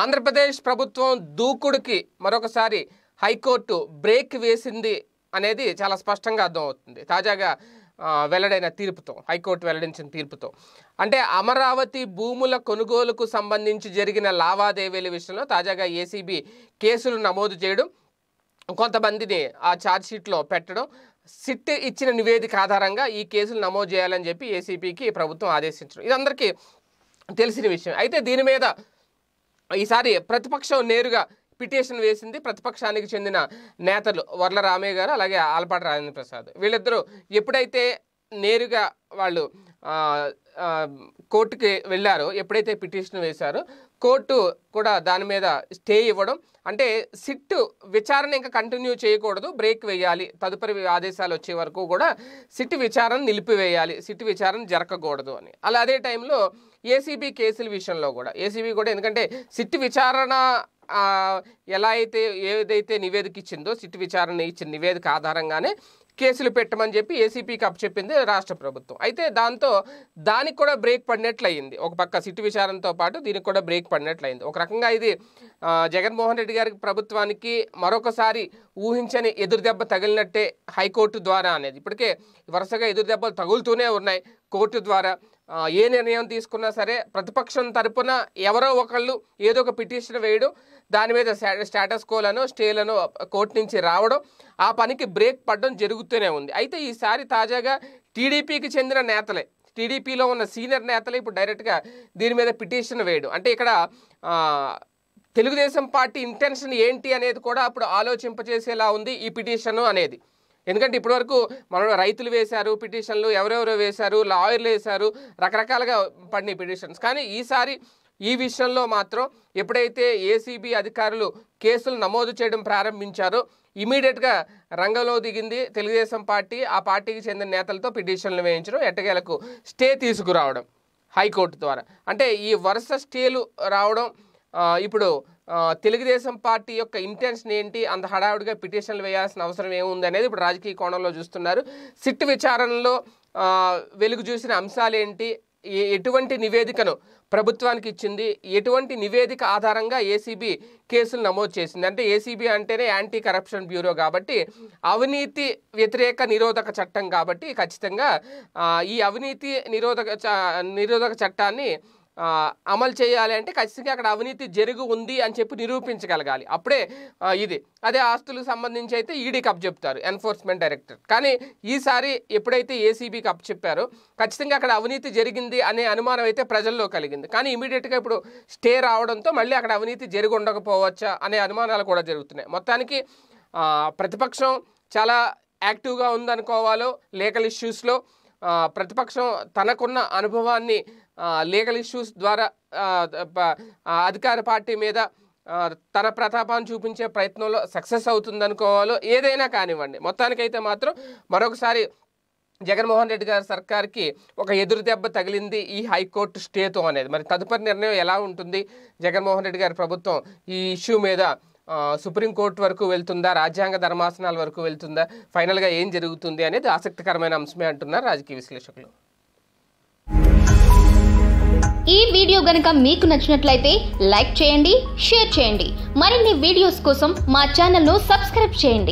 ఆంధ్రప్రదేశ్ ప్రభుత్వం దూకుడికి మరొకసారి high court break వేసింది అనేది చాలా స్పష్టంగా అర్థమవుతుంది తాజాగా వెల్లడైన తీర్పుతో హైకోర్టు వెల్లడించిన తీర్పుతో అంటే అమరావతి భూముల కొనుగోలుకు సంబంధించి జరిగిన లావాదేవీల విషయంలో తాజాగా ఏసీబీ కేసులు నమోదు చేయడం కొంతమందిని ఆ ఛార్జ్షీట్లో పెట్టడం సిట్ ఇచ్చిన నివేదిక ఆధారంగా ఈ కేసులు నమోదు చేయాలని చెప్పి ఏసీబీకి ప్రభుత్వం ఆదేశించడం ఇది అందరికీ తెలిసిన విషయం అయితే దీని మీద ఈసారి ప్రతిపక్షం నేరుగా పిటిషన్ వేసింది ప్రతిపక్షానికి చెందిన నేతలు వర్ల రామయ్య గారు అలాగే ఆలపాటి రాజేంద్ర ప్రసాద్ వీళ్ళిద్దరూ ఎప్పుడైతే నేరుగా వాళ్ళు కోర్టుకి వెళ్ళారో ఎప్పుడైతే పిటిషన్ వేశారో కోర్టు కూడా దాని మీద స్టే ఇవ్వడం అంటే సిట్ విచారణ ఇంకా కంటిన్యూ చేయకూడదు బ్రేక్ వేయాలి తదుపరి ఆదేశాలు వచ్చే వరకు కూడా సిట్ విచారణ నిలిపివేయాలి సిట్ విచారణ జరగకూడదు అని అలా అదే టైంలో ఏసీబీ కేసుల విషయంలో కూడా ఏసీబీ కూడా ఎందుకంటే సిట్ విచారణ ఎలా అయితే ఏదైతే నివేదిక ఇచ్చిందో సిట్ విచారణ ఇచ్చిన నివేదిక ఆధారంగానే కేసులు పెట్టమని చెప్పి ఏసీపీకి అప్పచెప్పింది రాష్ట్ర ప్రభుత్వం అయితే దాంతో దానికి కూడా బ్రేక్ పడినట్లయింది ఒక పక్క సిట్టు విచారణతో పాటు దీనికి కూడా బ్రేక్ పడినట్లయింది ఒక రకంగా ఇది జగన్మోహన్ రెడ్డి గారికి ప్రభుత్వానికి మరొకసారి ఊహించని ఎదురుదెబ్బ తగిలినట్టే హైకోర్టు ద్వారా అనేది ఇప్పటికే వరుసగా ఎదురుదెబ్బలు తగులుతూనే ఉన్నాయి కోర్టు ద్వారా ఏ నిర్ణయం తీసుకున్నా సరే ప్రతిపక్షం తరపున ఎవరో ఒకళ్ళు ఏదో ఒక పిటిషన్ వేయడం దాని మీద స్టేటస్ కోలను స్టేలను కోర్టు నుంచి రావడం ఆ పనికి బ్రేక్ పడడం జరుగుతూనే ఉంది అయితే ఈసారి తాజాగా టీడీపీకి చెందిన నేతలే టీడీపీలో ఉన్న సీనియర్ నేతలే ఇప్పుడు డైరెక్ట్గా దీని మీద పిటిషన్ వేయడం అంటే ఇక్కడ తెలుగుదేశం పార్టీ ఇంటెన్షన్ ఏంటి అనేది కూడా అప్పుడు ఆలోచింపజేసేలా ఉంది ఈ పిటిషన్ అనేది ఎందుకంటే ఇప్పటివరకు మనలో రైతులు వేశారు పిటిషన్లు ఎవరెవరో వేశారు లాయర్లు వేశారు రకరకాలుగా పడినాయి పిటిషన్స్ కానీ ఈసారి ఈ విషయంలో మాత్రం ఎప్పుడైతే ఏసీబీ అధికారులు కేసులు నమోదు చేయడం ప్రారంభించారో ఇమీడియట్గా రంగంలో దిగింది తెలుగుదేశం పార్టీ ఆ పార్టీకి చెందిన నేతలతో పిటిషన్లు వేయించడం ఎట్టగేలకు స్టే తీసుకురావడం హైకోర్టు ద్వారా అంటే ఈ వరుస స్టేలు రావడం ఇప్పుడు తెలుగుదేశం పార్టీ యొక్క ఇంటెన్షన్ ఏంటి అంత హడావుడిగా పిటిషన్లు వేయాల్సిన అవసరం ఏముంది అనేది ఇప్పుడు రాజకీయ కోణంలో చూస్తున్నారు సిట్ విచారణలో వెలుగు చూసిన అంశాలేంటి ఎటువంటి నివేదికను ప్రభుత్వానికి ఇచ్చింది ఎటువంటి నివేదిక ఆధారంగా ఏసీబీ కేసులు నమోదు చేసింది అంటే ఏసీబీ అంటేనే యాంటీ కరప్షన్ బ్యూరో కాబట్టి అవినీతి వ్యతిరేక నిరోధక చట్టం కాబట్టి ఖచ్చితంగా ఈ అవినీతి నిరోధక నిరోధక చట్టాన్ని అమలు చేయాలి అంటే ఖచ్చితంగా అక్కడ అవినీతి జరిగి ఉంది అని చెప్పి నిరూపించగలగాలి అప్పుడే ఇది అదే ఆస్తులకు సంబంధించి అయితే ఈడీ కప్ చెప్తారు ఎన్ఫోర్స్మెంట్ డైరెక్టర్ కానీ ఈసారి ఎప్పుడైతే ఏసీబీ కప్ చెప్పారో ఖచ్చితంగా అక్కడ అవినీతి జరిగింది అనే అనుమానం అయితే ప్రజల్లో కలిగింది కానీ ఇమీడియట్గా ఇప్పుడు స్టే రావడంతో మళ్ళీ అక్కడ అవినీతి జరిగి ఉండకపోవచ్చా అనే అనుమానాలు కూడా జరుగుతున్నాయి మొత్తానికి ప్రతిపక్షం చాలా యాక్టివ్గా ఉందనుకోవాలో లీగల్ ఇష్యూస్లో ప్రతిపక్షం తనకున్న అనుభవాన్ని లీగల్ ఇష్యూస్ ద్వారా అధికార పార్టీ మీద తన ప్రతాపాన్ని చూపించే ప్రయత్నంలో సక్సెస్ అవుతుందనుకోవాలో ఏదైనా కానివ్వండి మొత్తానికైతే మాత్రం మరొకసారి జగన్మోహన్ రెడ్డి గారి సర్కార్కి ఒక ఎదురు దెబ్బ తగిలింది ఈ హైకోర్టు స్టేతో అనేది మరి తదుపరి నిర్ణయం ఎలా ఉంటుంది జగన్మోహన్ రెడ్డి గారి ప్రభుత్వం ఈ ఇష్యూ మీద సుప్రీంకోర్టు వరకు వెళ్తుందా రాజ్యాంగ ధర్మాసనాల వరకు వెళ్తుందా ఫైనల్గా ఏం జరుగుతుంది అనేది ఆసక్తికరమైన అంశమే అంటున్నారు రాజకీయ విశ్లేషకులు ఈ వీడియో గనక మీకు నచ్చినట్లయితే లైక్ చేయండి షేర్ చేయండి మరిన్ని వీడియోస్ కోసం మా ఛానల్ను సబ్స్క్రైబ్ చేయండి